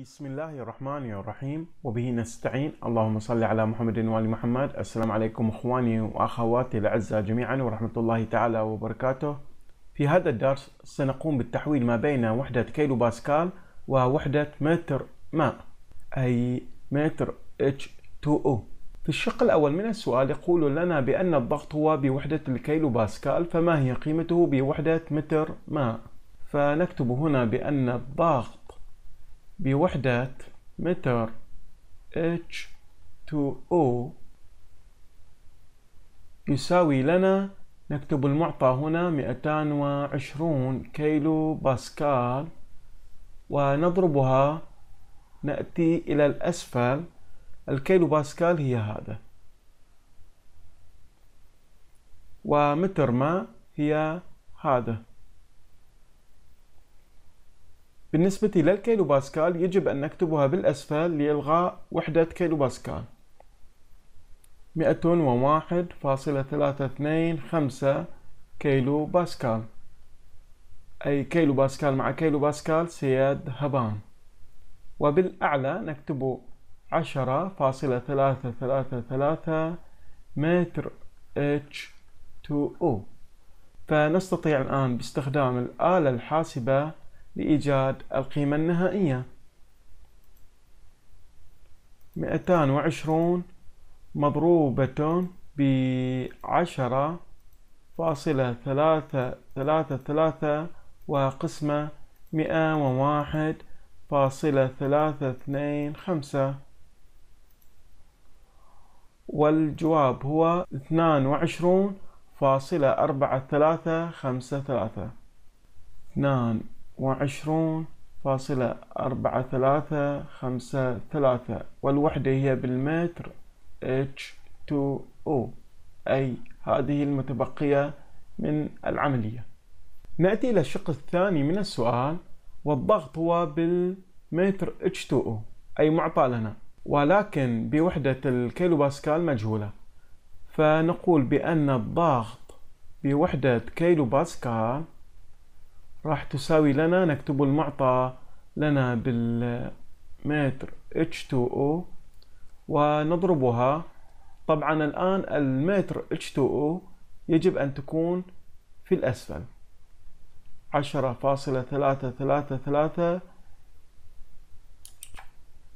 بسم الله الرحمن الرحيم وبه نستعين اللهم صل على محمد وآل محمد السلام عليكم إخواني وأخواتي الأعزاء جميعا ورحمة الله تعالى وبركاته في هذا الدرس سنقوم بالتحويل ما بين وحدة كيلو باسكال ووحدة متر ماء أي متر H2O في الشق الأول من السؤال يقول لنا بأن الضغط هو بوحدة الكيلو باسكال فما هي قيمته بوحدة متر ماء فنكتب هنا بأن الضغط بوحدات متر H2O يساوي لنا نكتب المعطى هنا 220 كيلو باسكال ونضربها نأتي إلى الأسفل الكيلو باسكال هي هذا ومتر ما هي هذا بالنسبة للكيلوباسكال يجب أن نكتبها بالأسفل لإلغاء وحدة كيلوباسكال 201.325 كيلو باسكال أي كيلو باسكال مع كيلو باسكال سيذهبان وبالأعلى نكتب 10.333 متر H2O فنستطيع الآن باستخدام الآلة الحاسبة لإيجاد القيمة النهائية مئتان وعشرون مضروبة بعشرة فاصلة ثلاثة ثلاثة ثلاثة وقسمة مئة وواحد فاصلة ثلاثة اثنين خمسة والجواب هو اثنان وعشرون فاصلة أربعة ثلاثة خمسة ثلاثة اثنان وعشرون فاصلة أربعة ثلاثة خمسة ثلاثة والوحدة هي بالمتر H2O أي هذه المتبقية من العملية نأتي إلى الشق الثاني من السؤال والضغط هو بالمتر H2O أي معطى لنا ولكن بوحدة الكيلو باسكال مجهولة فنقول بأن الضغط بوحدة كيلو باسكال راح تساوي لنا نكتب المعطى لنا بالمتر H2O ونضربها طبعا الآن المتر H2O يجب أن تكون في الأسفل عشرة فاصلة ثلاثة ثلاثة ثلاثة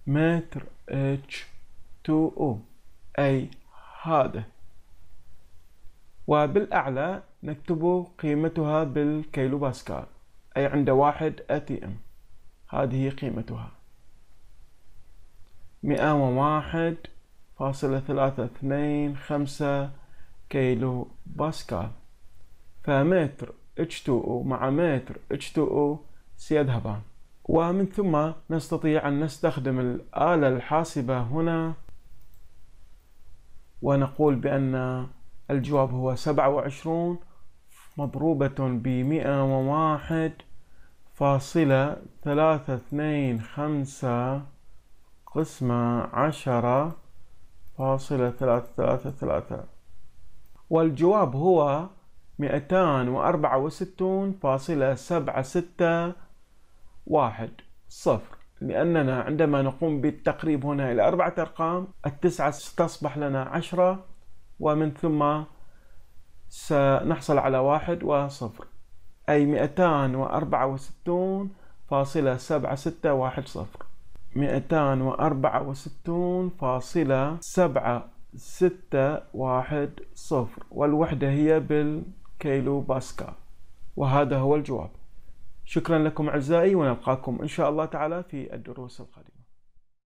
متر H2O أي هذا وبالأعلى نكتب قيمتها بالكيلو باسكال أي عند واحد إم هذه قيمتها مئة وواحد فاصلة ثلاثة اثنين خمسة كيلو باسكال فمتر H2O مع متر H2O سيذهبان ومن ثم نستطيع أن نستخدم الآلة الحاسبة هنا ونقول بأن الجواب هو سبعة وعشرون مضروبة بمئة وواحد فاصلة ثلاثة اثنين خمسة قسمة عشرة فاصلة ثلاثة ثلاثة ثلاثة والجواب هو مئتان وأربعة وستون فاصلة سبعة ستة واحد صفر لأننا عندما نقوم بالتقريب هنا إلى أربعة أرقام التسعة ستصبح لنا عشرة ومن ثم سنحصل على واحد وصفر أي مئتان وأربعة وستون فاصلة سبعة ستة واحد صفر مئتان وأربعة وستون فاصلة سبعة ستة واحد صفر والوحدة هي بالكيلو باسكال وهذا هو الجواب شكرا لكم أعزائي ونلقاكم إن شاء الله تعالى في الدروس القادمة